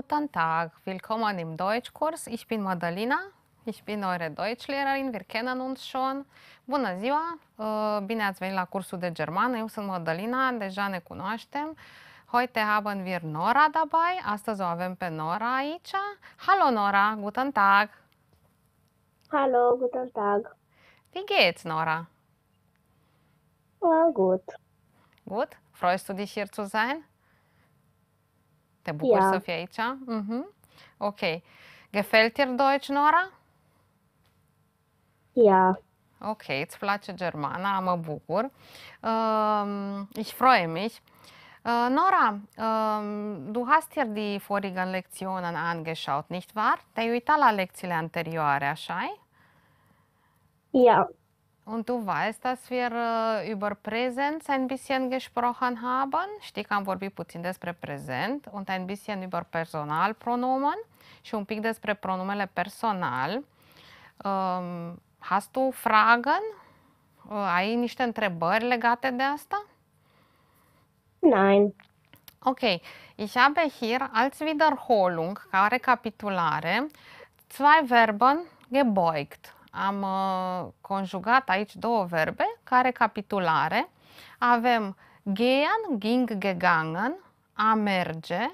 Guten Tag, willkommen im Deutschkurs. Ich bin Madalina, ich bin eure Deutschlehrerin, wir kennen uns schon. Bună ziua, äh, bine ați venit la cursul de germană. Eu sunt Madalina, deja ne cunoaștem. Heute haben wir Nora dabei, astăzi o avem pe Nora aici. Hallo Nora, guten Tag. Hallo, guten Tag. Wie geht's, Nora? Ja, gut. Gut, freust du dich hier zu sein? Te bucuri da. să fii aici? Mhm. Ok. Gefällt dir Deutsch, Nora? Ja. Ok, îți place germana, mă bucur. Uh, ich freue mich. Uh, Nora, uh, du hast dir die vorigen Lektionen angeschaut, nicht wahr? Te-ai uitat la lecțiile anterioare, așa -i? Ja. Und du weißt, dass wir äh, über Präsenz ein bisschen gesprochen haben. Stikam că am vorbit puțin despre prezent und ein bisschen über Personalpronomen și un pic despre pronumele personal. Uh, hast du Fragen? Uh, ai niște întrebări legate de asta? Nein. Okay, ich habe hier als Wiederholung, ca recapitulare, zwei Verben gebeugt. am uh, conjugat aici două verbe care capitulare. Avem gehen, ging, gegangen, a merge,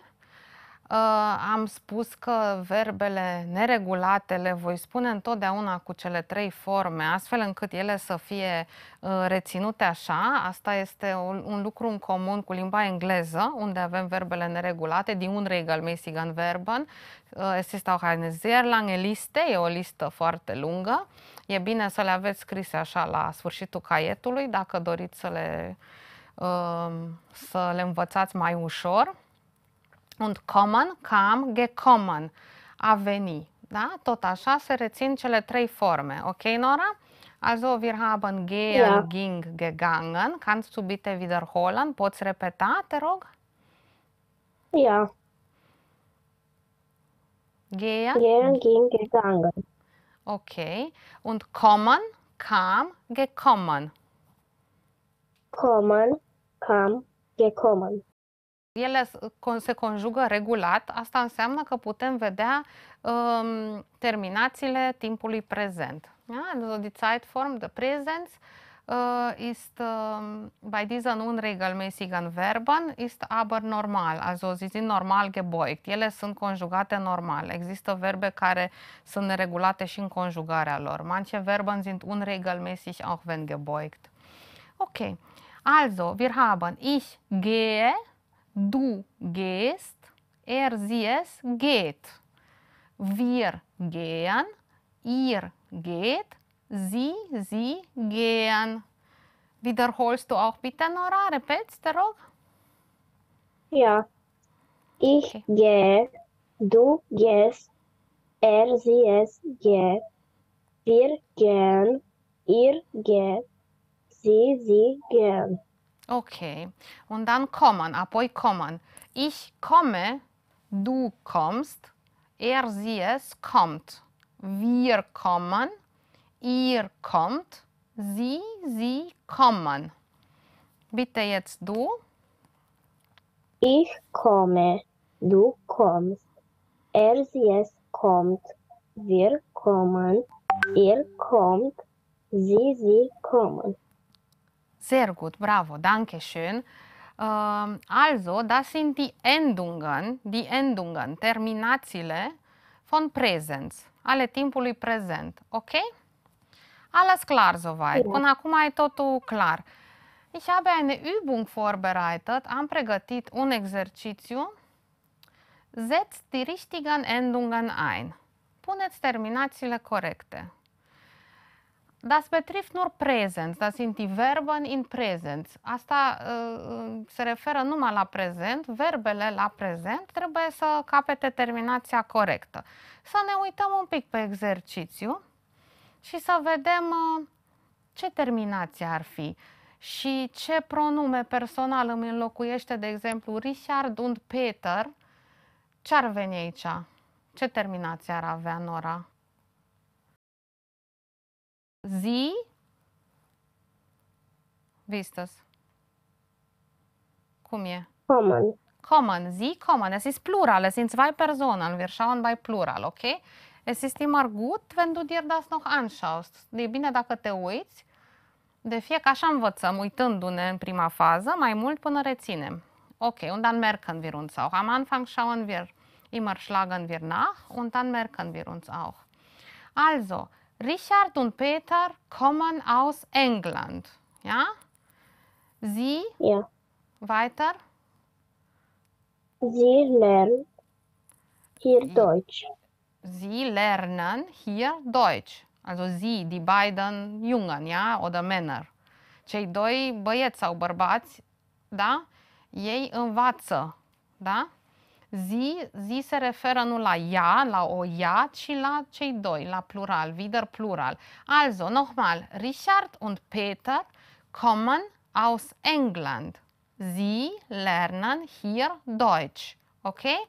Uh, am spus că verbele neregulate le voi spune întotdeauna cu cele trei forme, astfel încât ele să fie uh, reținute așa. Asta este un lucru în comun cu limba engleză, unde avem verbele neregulate, din un regal an Verben. Uh, es ist auch eine sehr lange Liste, e o listă foarte lungă. E bine să le aveți scrise așa la sfârșitul caietului, dacă doriți să le, să le învățați mai ușor. Und kommen, kam, gekommen, a veni. Da? Tot așa se rețin cele trei forme. Ok, Nora? Also wir haben gehen, ja. ging, gegangen. Kannst du bitte wiederholen? Poți repeta, te rog? Ja. Gehen? Gehen, ging, gegangen. Okay. Und kommen, kam, gekommen. Kommen, kam, gekommen. ele se conjugă regulat, asta înseamnă că putem vedea um, terminațiile timpului prezent. Yeah? Da? The Zeit form, the present, uh, ist uh, bei diesen unregelmäßigen Verben ist aber normal, also sie sind normal gebeugt. Ele sunt conjugate normal. Există verbe care sunt neregulate și în conjugarea lor. Manche Verben sind unregelmäßig auch wenn gebeugt. Ok. Also, wir haben ich gehe Du gehst, er, sie, es geht. Wir gehen, ihr geht, sie, sie gehen. Wiederholst du auch bitte, Nora? Repetst du auch? Ja. Ich okay. gehe, du gehst, er, sie, es geht. Wir gehen, ihr geht, sie, sie gehen. Okay. Und dann kommen, apoi ah, kommen. Ich komme, du kommst, er, sie, es kommt. Wir kommen, ihr kommt, sie, sie kommen. Bitte jetzt du. Ich komme, du kommst, er, sie, es kommt, wir kommen, ihr kommt, sie, sie kommen. Sehr gut, bravo, danke schön. Ähm, also, das sind die Endungen, die Endungen, Terminațiile von Präsenz, alle timpului präsent, okay? Alles klar soweit. Până acum e totul clar. Ich habe eine Übung vorbereitet, am pregătit un exercițiu. Setzt die richtigen Endungen ein. Puneți terminațiile corecte. Das betrifft nur prezent, das sind die Verben in prezent, Asta uh, se referă numai la prezent, verbele la prezent trebuie să capete terminația corectă. Să ne uităm un pic pe exercițiu și să vedem uh, ce terminație ar fi și ce pronume personal îmi înlocuiește, de exemplu, Richard und Peter, ce ar veni aici? Ce terminație ar avea Nora? sie, wie ist das? Kommen. Kommen, sie kommen. Es ist Plural, es sind zwei Personen. Wir schauen bei Plural, okay? Es ist immer gut wenn du dir das noch anschaust. E bine dacă te uiți. De fiecare așa învățăm, uitându-ne în prima fază, mai mult până reținem. Ok, und dann merken wir uns auch. Am Anfang schauen wir, immer schlagen wir nach und dann merken wir uns auch. Also, Richard und Peter kommen aus England. Ja? Sie? Ja. Weiter? Sie lernen hier Deutsch. Sie lernen hier Deutsch. Also sie, die beiden Jungen, ja, oder Männer. Cei doi băieți sau bărbați, da? Ei învață, da? Sie, sie se referă nu la ja, la o ja, ci la cei doi, la plural, wieder plural. Also, nochmal, Richard und Peter kommen aus England. Sie lernen hier Deutsch. Okay?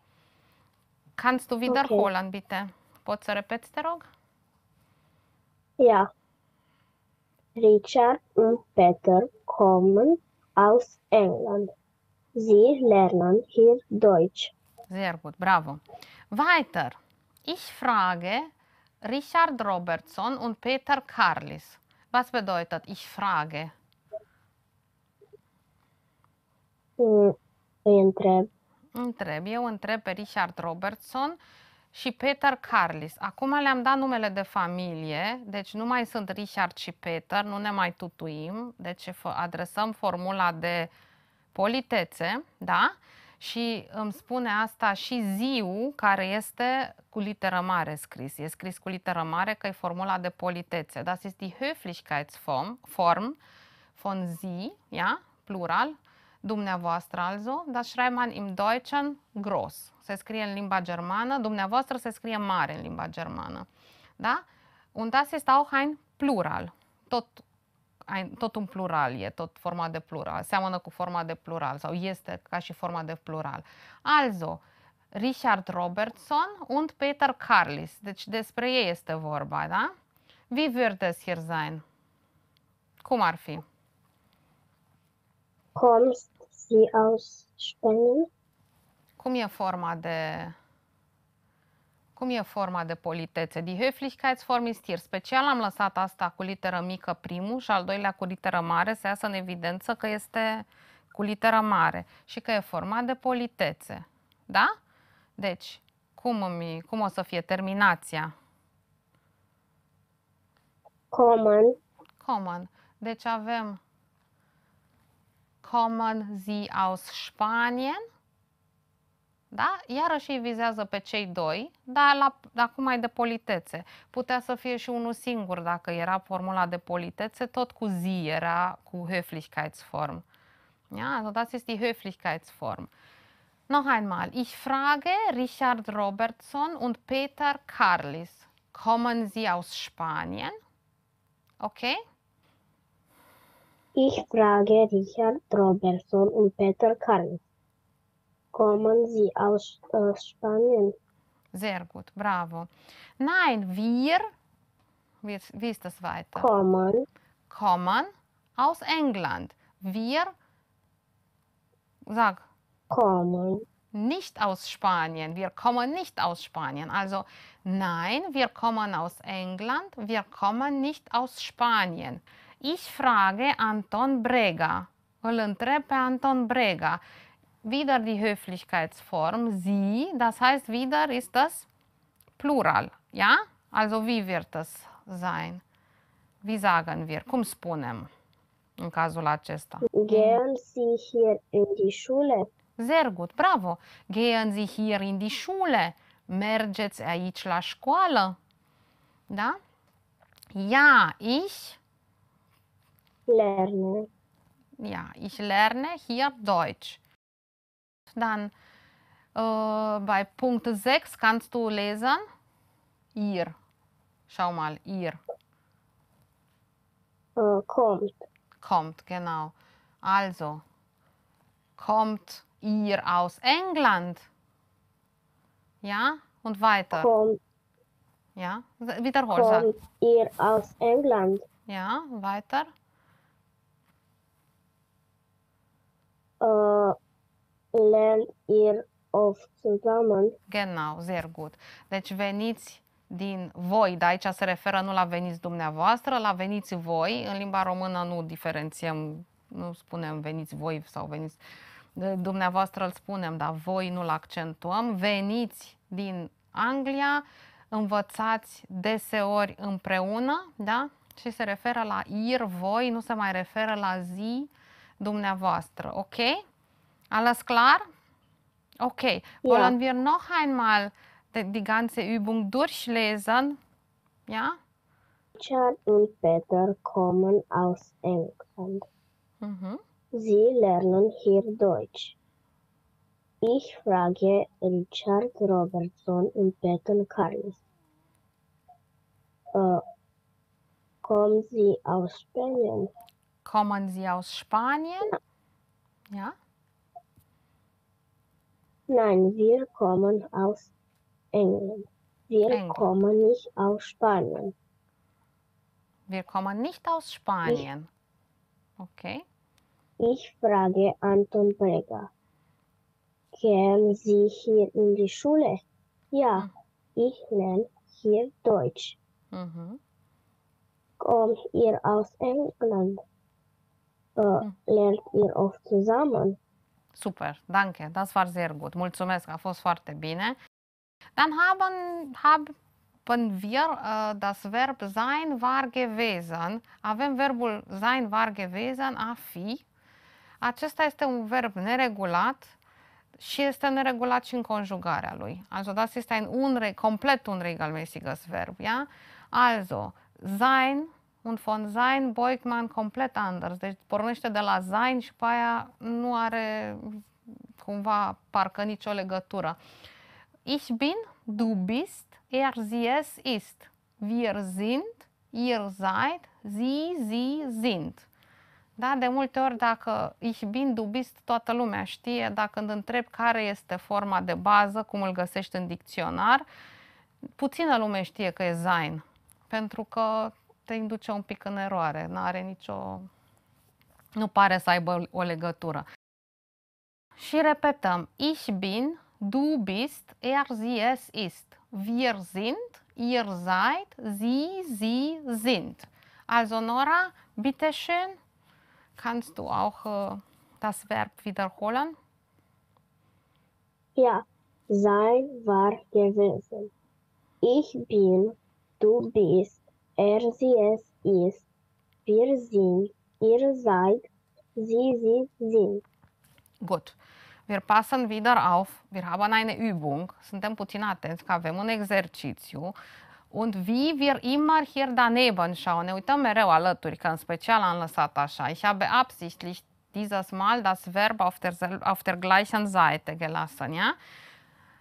Kannst du wiederholen, okay. bitte? Poți să te rog? Ja. Richard und Peter kommen aus England. Sie lernen hier Deutsch. Sehr gut, bravo. Weiter. Ich frage Richard Robertson und Peter Karlis. Was bedeutet ich frage? Mm, îi întreb. Întreb. Eu întreb pe Richard Robertson și Peter Carlis. Acum le-am dat numele de familie, deci nu mai sunt Richard și Peter, nu ne mai tutuim, deci adresăm formula de politețe, da? și îmi spune asta și ziu, care este cu literă mare scris. E scris cu literă mare că e formula de politețe. Das ist die Höflichkeitsform, Form von Sie, ja, plural, dumneavoastră also, das schreibt man im Deutschen groß. Se scrie în limba germană, dumneavoastră se scrie mare în limba germană. Da? Und das ist auch ein plural. Tot tot un plural e, tot forma de plural, seamănă cu forma de plural sau este ca și forma de plural. Also, Richard Robertson und Peter Carlis. Deci despre ei este vorba, da? Wie wird es hier sein? Cum ar fi? Kommst sie aus Spanien? Cum e forma de cum e forma de politețe? Die Höflichkeitsform ist hier. Special am lăsat asta cu literă mică primul și al doilea cu literă mare să iasă în evidență că este cu literă mare și că e format de politețe. Da? Deci, cum, îmi, cum o să fie terminația? Common. Common. Deci avem Kommen Sie aus Spanien? Da? Iarăși îi vizează pe cei doi, dar la, acum mai e de politețe. Putea să fie și unul singur dacă era formula de politețe, tot cu zi era cu Höflichkeitsform. Ja, also das ist die Höflichkeitsform. Noch einmal, ich frage Richard Robertson und Peter Karlis, kommen Sie aus Spanien? Okay? Ich frage Richard Robertson und Peter Karlis kommen Sie aus äh, Spanien? Sehr gut, bravo. Nein, wir, wie, wie ist das weiter? Kommen. Kommen aus England. Wir, sag. Kommen. Nicht aus Spanien. Wir kommen nicht aus Spanien. Also nein, wir kommen aus England. Wir kommen nicht aus Spanien. Ich frage Anton Brega. Îl întreb Anton Brega wieder die Höflichkeitsform sie, das heißt wieder ist das Plural, ja? Also wie wird das sein? Wie sagen wir? Cum spunem în cazul acesta? Gehen Sie hier in die Schule. Sehr gut, bravo. Gehen Sie hier in die Schule. Mergeți aici la școală. Da? Ja, ich lerne. Ja, ich lerne hier Deutsch. Dann äh, bei Punkt 6 kannst du lesen, ihr. Schau mal, ihr. Äh, kommt. Kommt, genau. Also, kommt ihr aus England? Ja, und weiter. Kommt. Ja, wiederhol. Kommt ihr aus England? Ja, weiter. Learn ihr of zusammen. Genau, sehr gut. Deci veniți din voi, dar aici se referă nu la veniți dumneavoastră, la veniți voi. În limba română nu diferențiem, nu spunem veniți voi sau veniți dumneavoastră îl spunem, dar voi nu-l accentuăm. Veniți din Anglia, învățați deseori împreună, da? Și se referă la ir voi, nu se mai referă la zi dumneavoastră, ok? Alles klar? Okay, ja. wollen wir noch einmal die, die ganze Übung durchlesen? Ja? Richard und Peter kommen aus England. Mhm. Sie lernen hier Deutsch. Ich frage Richard Robertson und Peter Carlos. Äh, kommen Sie aus Spanien? Kommen Sie aus Spanien? Ja. ja. Nein, wir kommen aus England. Wir England. kommen nicht aus Spanien. Wir kommen nicht aus Spanien. Ich, okay. Ich frage Anton Breger. Kämen Sie hier in die Schule? Ja, mhm. ich lerne hier Deutsch. Mhm. Kommt ihr aus England? Äh, mhm. Lernt ihr oft zusammen? Super, danke, das war sehr gut. Mulțumesc, a fost foarte bine. Dann haben, haben wir uh, das verb sein war gewesen. Avem verbul sein war gewesen, a fi. Acesta este un verb neregulat și este neregulat și în conjugarea lui. Also das ist ein unre, complet unregelmäßiges Verb, ja? Also, sein un fond Zain Boikman complet Anders. Deci pornește de la Zain și pe aia nu are cumva parcă nicio legătură. Ich bin, du bist, er, sie, es, ist. Wir sind, ihr seid, sie, sie, sind. Da, de multe ori dacă ich bin, du bist, toată lumea știe, dacă când întreb care este forma de bază, cum îl găsești în dicționar, puțină lume știe că e zain, pentru că te induce un pic în eroare, nu are nicio... nu pare să aibă o legătură. Și repetăm, ich bin, du bist, er, sie, es ist, wir sind, ihr seid, sie, sie sind. Also Nora, bitteschön, kannst du auch äh, das Verb wiederholen? Ja, sei, war, gewesen. Ich bin, du bist, er sie es ist. Wir sind, ihr seid, sie, sie sind. Gut. Wir passen wieder auf. Wir haben eine Übung. Suntem puțin atenți că avem un exercițiu. Und wie wir immer hier daneben schauen. Ne uităm mereu alături, că în special am lăsat așa. Ich habe absichtlich dieses Mal das Verb auf der, auf der gleichen Seite gelassen, ja?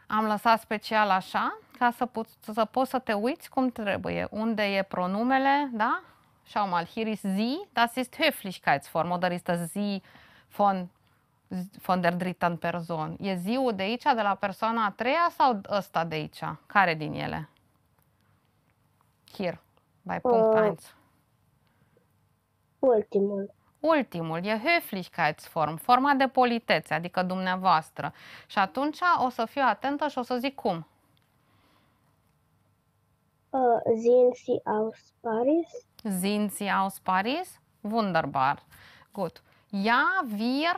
Am lăsat special așa ca să, poți să poți să te uiți cum trebuie, unde e pronumele, da? Schau mal, hier ist sie, das ist Höflichkeitsform oder ist das sie von, von der dritten Person? E ziul de aici, de la persoana a treia sau ăsta de aici? Care din ele? Hier, mai punct uh, 1. Ultimul. Ultimul e höflichkeitsform, forma de politețe, adică dumneavoastră. Și atunci o să fiu atentă și o să zic cum? Äh, sind Sie aus Paris? Sind Sie aus Paris? Wunderbar. Gut. Ja, wir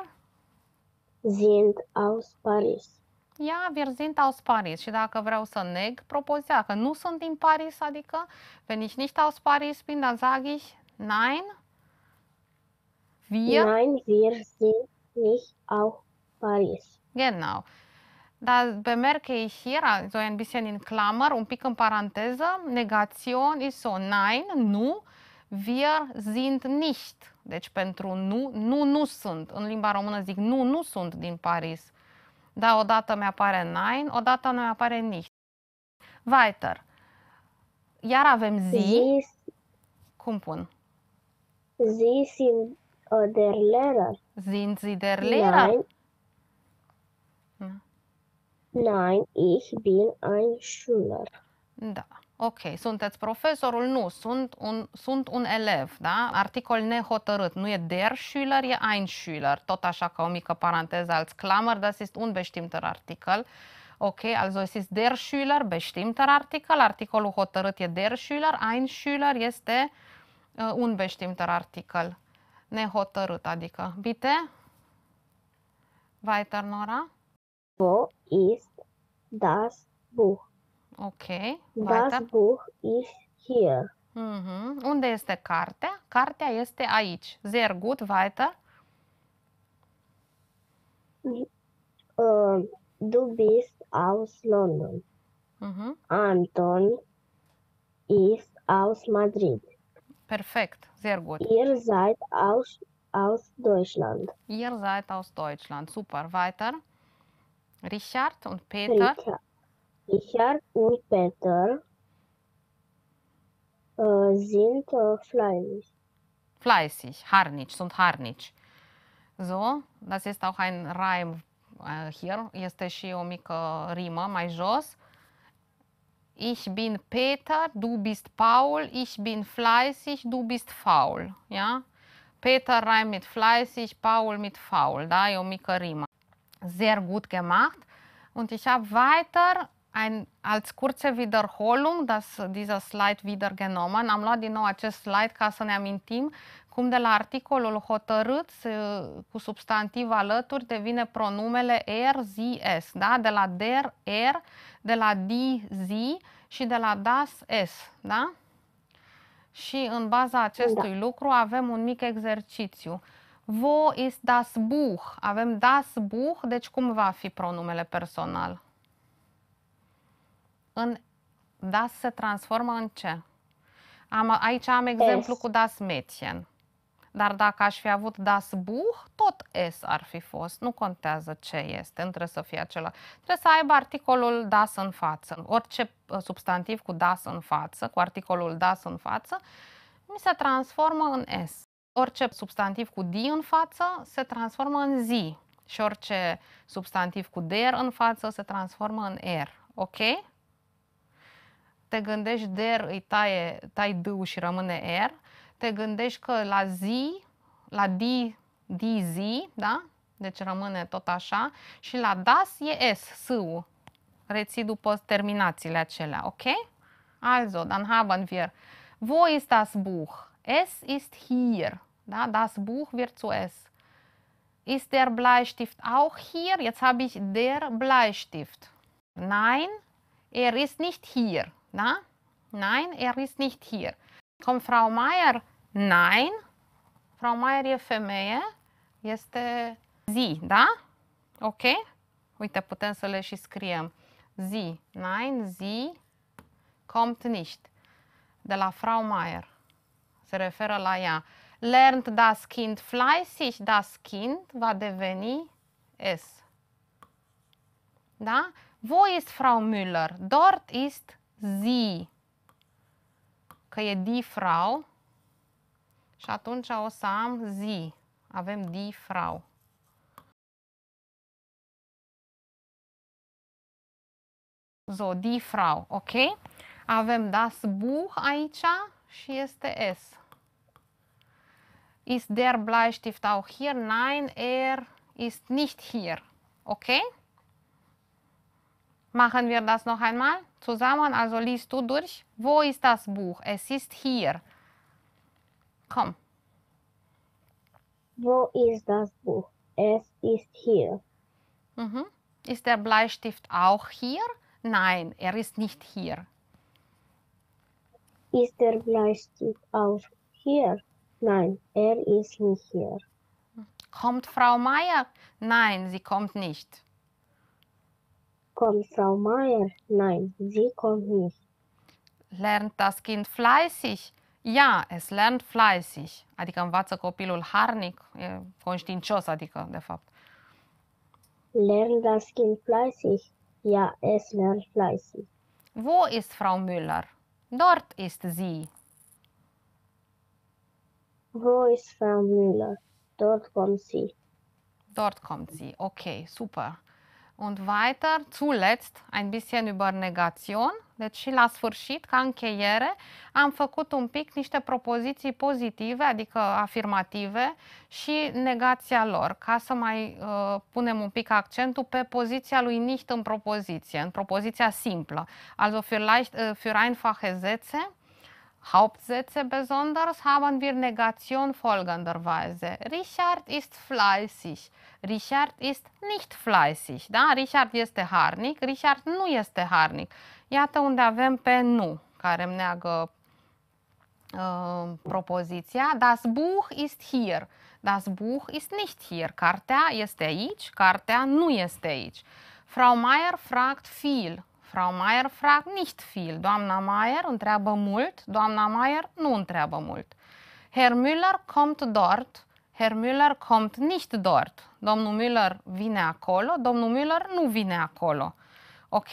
sind aus Paris. Ja, wir sind aus Paris. Și dacă vreau să neg propoziția că nu sunt din Paris, adică wenn ich nicht aus Paris bin, dann sage ich nein. Wir Nein, wir sind nicht aus Paris. Genau. Dar bemerke ich hier, also ein bisschen in Klammer, un pic în paranteză, negațion, ist so, nein, nu, wir sind nicht. Deci pentru nu, nu, nu sunt. În limba română zic nu, nu sunt din Paris. Da, odată mi-apare nein, odată nu mi-apare nicht. Weiter. Iar avem zi. Zis. Cum pun? Zi sind uh, der Lehrer. Sind sie der Lehrer? Nein. Nein, ich bin ein Schüler. Da. Ok, sunteți profesorul? Nu, sunt un, sunt un elev, da? Articol nehotărât. Nu e der Schüler, e ein Schüler. Tot așa ca o mică paranteză als Klammer, das ist unbestimmter Artikel. Ok, also es ist der Schüler, bestimmter Artikel. Articolul hotărât e der Schüler, ein Schüler este uh, un bestimmter Artikel. Nehotărât, adică. Bitte? Weiter, Nora? Wo ist Das Buch. Okay, Das weiter. Buch ist hier. Mhm. Unde este cartea? Cartea este aici. Sehr gut, weiter. Ähm, du bist aus London. Mhm. Anton ist aus Madrid. Perfekt, sehr gut. Ihr seid aus, aus Deutschland. Ihr seid aus Deutschland. Super, weiter. Richard und Peter. Richard und Peter äh, sind äh, fleißig. Fleißig, harnisch und harnici. So, das ist auch ein Reim äh, hier. Este și o mică rimă mai jos. Ich bin Peter, du bist Paul, ich bin fleißig, du bist faul. Ja? Peter reimt mit fleißig, Paul mit faul. Da? E o mică rimă. sehr gut gemacht. Und ich habe weiter ein, als kurze Wiederholung das, dieser slide wieder genommen. Am luat din nou acest slide ca să ne amintim cum de la articolul hotărât cu substantiv alături devine pronumele er, zi, es. da? de la der, er, de la di, zi și de la das, es. Da? Și în baza acestui da. lucru avem un mic exercițiu. Wo ist das Buch? Avem das Buch, deci cum va fi pronumele personal? În das se transformă în ce? Am, aici am exemplu es. cu das Mädchen. Dar dacă aș fi avut das Buch, tot S ar fi fost. Nu contează ce este, nu trebuie să fie acela. Trebuie să aibă articolul das în față. Orice uh, substantiv cu das în față, cu articolul das în față, mi se transformă în S orice substantiv cu di în față se transformă în zi și orice substantiv cu der în față se transformă în er. Ok? Te gândești der îi taie, tai d și rămâne er. Te gândești că la zi, la di, di zi, da? Deci rămâne tot așa. Și la das e s, s -ul. Reții după terminațiile acelea, ok? Also, dann haben wir. Wo ist das Buch? Es ist hier. das Buch wird zu zuerst. Ist der Bleistift auch hier? Jetzt habe ich der Bleistift. Nein, er ist nicht hier. Na? Nein, er ist nicht hier. Kommt Frau Meier? Nein. Frau Meier ihr este zi, äh, da? Ok? Uite, putem să le și scriem. Sie. Nein, sie kommt nicht. De la Frau Meier. Se referă la ea. Lernt das Kind fleißig, das Kind va deveni es. Da? Wo ist Frau Müller? Dort ist sie. Că e die Frau. Și atunci o să am zi. Avem die Frau. So, die Frau, ok? Avem das Buch aici și este S. Ist der Bleistift auch hier? Nein, er ist nicht hier. Okay? Machen wir das noch einmal zusammen. Also liest du durch. Wo ist das Buch? Es ist hier. Komm. Wo ist das Buch? Es ist hier. Mhm. Ist der Bleistift auch hier? Nein, er ist nicht hier. Ist der Bleistift auch hier? Nein, er ist nicht hier. Kommt Frau Meier? Nein, sie kommt nicht. Kommt Frau Meier? Nein, sie kommt nicht. Lernt das Kind fleißig? Ja, es lernt fleißig. Adică învață copilul harnic, e conștiincios, adică, de fapt. Lernt das Kind fleißig? Ja, es lernt fleißig. Wo ist Frau Müller? Dort ist sie. Voice formula. Dort kommt sie. Dort kommt sie. Okay, super. Und weiter, zuletzt, ein bisschen über Negation. Deci și la sfârșit, ca încheiere, am făcut un pic niște propoziții pozitive, adică afirmative, și negația lor, ca să mai uh, punem un pic accentul pe poziția lui nicht în propoziție, în propoziția simplă. Also für, leicht, uh, äh, für einfache Sätze uh, Hauptsätze besonders haben wir Negation folgenderweise. Richard ist fleißig. Richard ist nicht fleißig. Da? Richard este harnic, Richard nu este harnic. Iată unde avem pe nu, care îmi neagă uh, propoziția. Das Buch ist hier. Das Buch ist nicht hier. Cartea este aici, cartea nu este aici. Frau Meier fragt viel. Frau Meier fragt nicht viel. Doamna Meier întreabă mult, doamna Meier nu întreabă mult. Herr Müller kommt dort, Herr Müller kommt nicht dort. Domnul Müller vine acolo, domnul Müller nu vine acolo. Ok?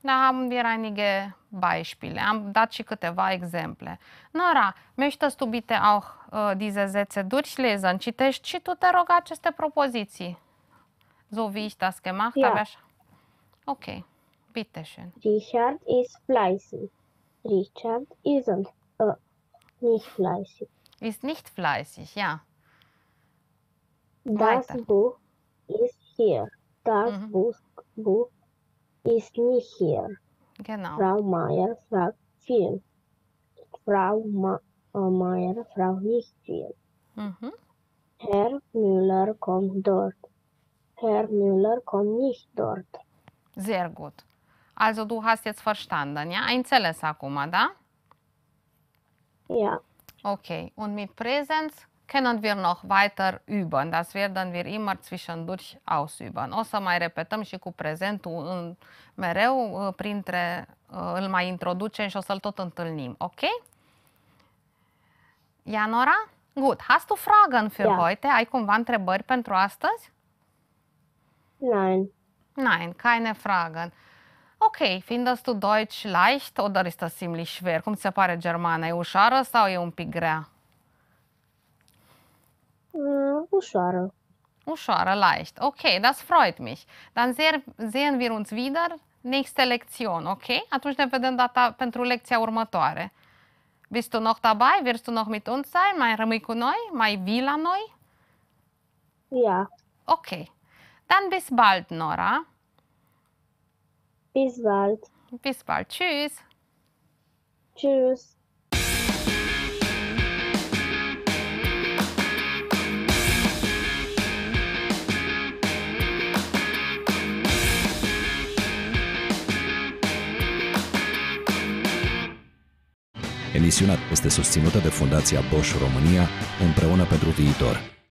Da haben wir einige Beispiele. Am dat și câteva exemple. Nora, möchtest du bitte auch uh, ă, diese Sätze durchlesen? Citești și tu, te rog, aceste propoziții. So wie ich das gemacht ja. habe. Așa. Bitteschön. Richard ist fleißig. Richard isn't, äh, nicht fleißig. Ist nicht fleißig, ja. Das Weiter. Buch ist hier. Das mhm. Buch, Buch ist nicht hier. Genau. Frau Meier fragt viel. Frau Ma äh, Meier fragt nicht viel. Mhm. Herr Müller kommt dort. Herr Müller kommt nicht dort. Sehr gut. Also du hast jetzt verstanden, ja? Ai înțeles acum, da? Ja. Okay, und mit Präsenz können wir noch weiter üben. Das werden wir immer zwischendurch ausüben. O să mai repetăm și cu prezentul în, mereu, uh, printre, uh, îl mai introducem și o să-l tot întâlnim, ok? Ianora? Gut, hast du Fragen für ja. Da. heute? Ai cumva întrebări pentru astăzi? Nein. Nein, keine Fragen. Okay, findest du Deutsch leicht oder ist das ziemlich schwer? Cum ți se pare germana? E ușoară sau e un pic grea? Mm, ușoară. Ușoară, leicht. Okay, das freut mich. Dann sehen wir uns wieder nächste Lektion, ok? Atunci ne vedem data pentru lecția următoare. Bist du noch dabei? Wirst du noch mit uns sein? Mai rămâi cu noi? Mai vii la noi? Ja. Okay. Dann bis bald, Nora. Bis bald. Bis bald. Tschüss. Tschüss. Emisiunea este susținută de Fundația Bosch România împreună pentru viitor.